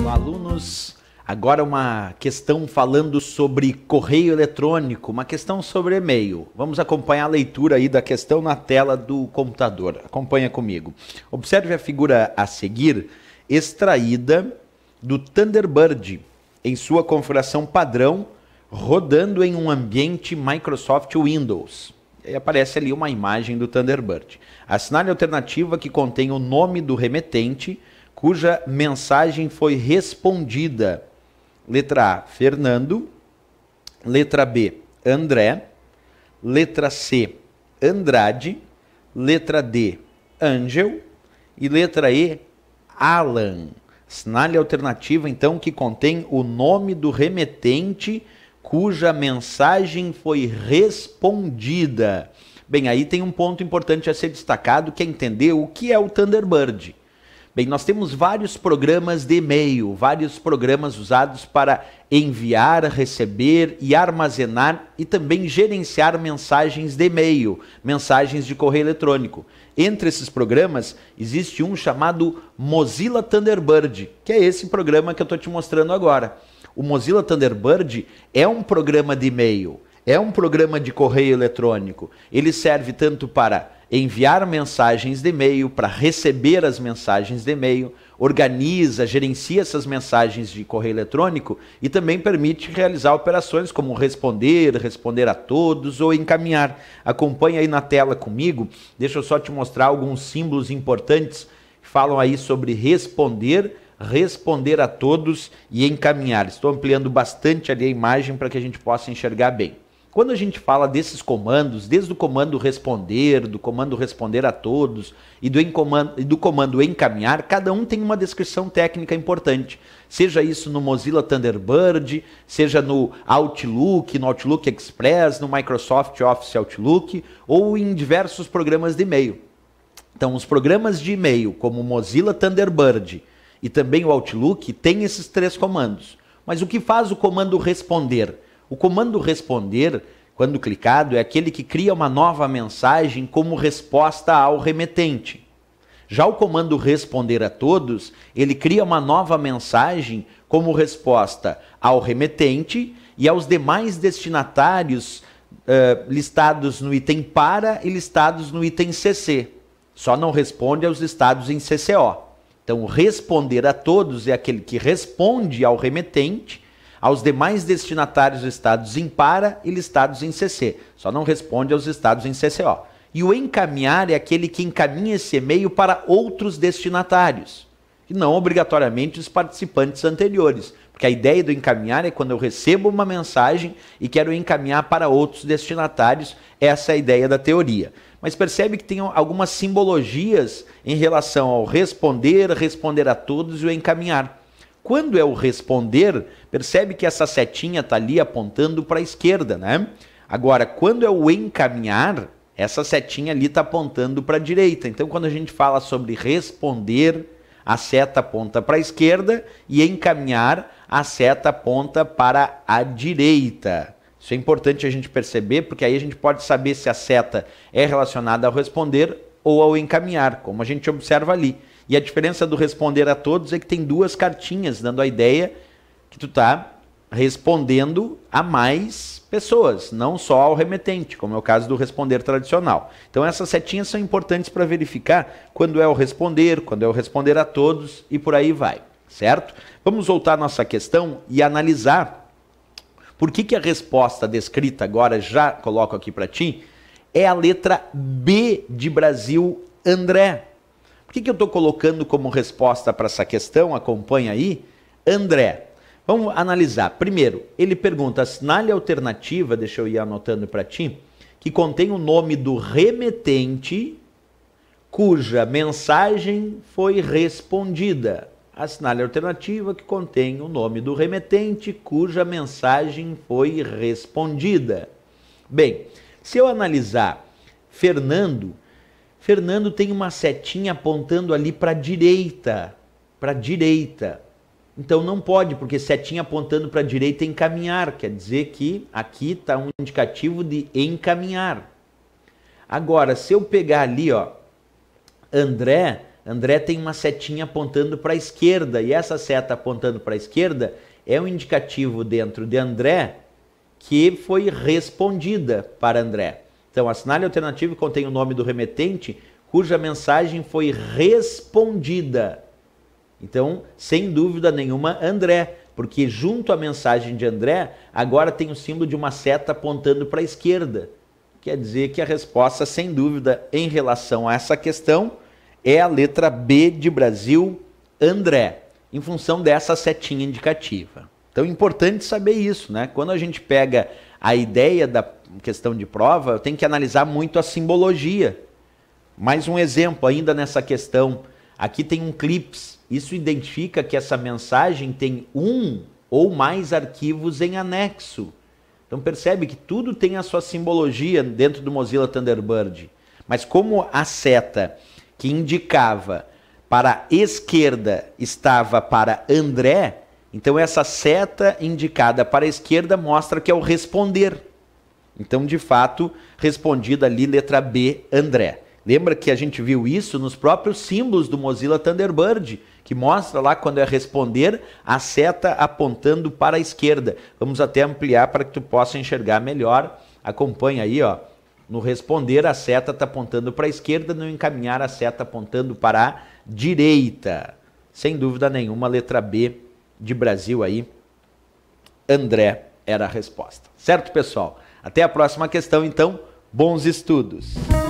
Olá, alunos. Agora uma questão falando sobre correio eletrônico, uma questão sobre e-mail. Vamos acompanhar a leitura aí da questão na tela do computador. Acompanha comigo. Observe a figura a seguir, extraída do Thunderbird em sua configuração padrão, rodando em um ambiente Microsoft Windows. E aparece ali uma imagem do Thunderbird. Assinale a alternativa que contém o nome do remetente cuja mensagem foi respondida. Letra A, Fernando. Letra B, André. Letra C, Andrade. Letra D, Angel. E letra E, Alan. Assinale a alternativa, então, que contém o nome do remetente cuja mensagem foi respondida. Bem, aí tem um ponto importante a ser destacado, que é entender o que é o Thunderbird. Bem, nós temos vários programas de e-mail, vários programas usados para enviar, receber e armazenar e também gerenciar mensagens de e-mail, mensagens de correio eletrônico. Entre esses programas existe um chamado Mozilla Thunderbird, que é esse programa que eu estou te mostrando agora. O Mozilla Thunderbird é um programa de e-mail, é um programa de correio eletrônico. Ele serve tanto para enviar mensagens de e-mail, para receber as mensagens de e-mail, organiza, gerencia essas mensagens de correio eletrônico e também permite realizar operações como responder, responder a todos ou encaminhar. Acompanhe aí na tela comigo, deixa eu só te mostrar alguns símbolos importantes que falam aí sobre responder, responder a todos e encaminhar. Estou ampliando bastante ali a imagem para que a gente possa enxergar bem. Quando a gente fala desses comandos, desde o comando responder, do comando responder a todos e do, comando, do comando encaminhar, cada um tem uma descrição técnica importante. Seja isso no Mozilla Thunderbird, seja no Outlook, no Outlook Express, no Microsoft Office Outlook ou em diversos programas de e-mail. Então, os programas de e-mail, como o Mozilla Thunderbird e também o Outlook, têm esses três comandos. Mas o que faz o comando responder? O comando responder, quando clicado, é aquele que cria uma nova mensagem como resposta ao remetente. Já o comando responder a todos, ele cria uma nova mensagem como resposta ao remetente e aos demais destinatários uh, listados no item para e listados no item CC. Só não responde aos listados em CCO. Então, responder a todos é aquele que responde ao remetente aos demais destinatários estados em para e listados em CC. Só não responde aos estados em CCO. E o encaminhar é aquele que encaminha esse e-mail para outros destinatários, e não obrigatoriamente os participantes anteriores. Porque a ideia do encaminhar é quando eu recebo uma mensagem e quero encaminhar para outros destinatários. Essa é a ideia da teoria. Mas percebe que tem algumas simbologias em relação ao responder, responder a todos e o encaminhar quando é o responder, percebe que essa setinha está ali apontando para a esquerda, né? Agora, quando é o encaminhar, essa setinha ali está apontando para a direita. Então, quando a gente fala sobre responder, a seta aponta para a esquerda e encaminhar, a seta aponta para a direita. Isso é importante a gente perceber, porque aí a gente pode saber se a seta é relacionada ao responder ou ao encaminhar, como a gente observa ali. E a diferença do responder a todos é que tem duas cartinhas dando a ideia que tu está respondendo a mais pessoas, não só ao remetente, como é o caso do responder tradicional. Então essas setinhas são importantes para verificar quando é o responder, quando é o responder a todos e por aí vai, certo? Vamos voltar à nossa questão e analisar por que, que a resposta descrita agora, já coloco aqui para ti, é a letra B de Brasil André. O que, que eu estou colocando como resposta para essa questão? Acompanha aí. André, vamos analisar. Primeiro, ele pergunta: assinale alternativa, deixa eu ir anotando para ti, que contém o nome do remetente cuja mensagem foi respondida. Assinale alternativa que contém o nome do remetente cuja mensagem foi respondida. Bem, se eu analisar Fernando Fernando tem uma setinha apontando ali para direita, para direita. Então não pode, porque setinha apontando para direita é encaminhar, quer dizer que aqui está um indicativo de encaminhar. Agora, se eu pegar ali, ó, André, André tem uma setinha apontando para a esquerda e essa seta apontando para a esquerda é um indicativo dentro de André que foi respondida para André. Então, assinale alternativo contém o nome do remetente cuja mensagem foi respondida. Então, sem dúvida nenhuma, André, porque junto à mensagem de André, agora tem o símbolo de uma seta apontando para a esquerda. Quer dizer que a resposta, sem dúvida, em relação a essa questão, é a letra B de Brasil, André, em função dessa setinha indicativa. Então, é importante saber isso, né? Quando a gente pega a ideia da questão de prova, eu tenho que analisar muito a simbologia. Mais um exemplo ainda nessa questão. Aqui tem um clips. Isso identifica que essa mensagem tem um ou mais arquivos em anexo. Então percebe que tudo tem a sua simbologia dentro do Mozilla Thunderbird. Mas como a seta que indicava para a esquerda estava para André, então essa seta indicada para a esquerda mostra que é o responder. Então, de fato, respondida ali letra B, André. Lembra que a gente viu isso nos próprios símbolos do Mozilla Thunderbird, que mostra lá quando é responder a seta apontando para a esquerda. Vamos até ampliar para que tu possa enxergar melhor. Acompanha aí, ó. No responder, a seta está apontando para a esquerda, no encaminhar, a seta apontando para a direita. Sem dúvida nenhuma, letra B de Brasil aí. André era a resposta. Certo, pessoal? Até a próxima questão, então. Bons estudos!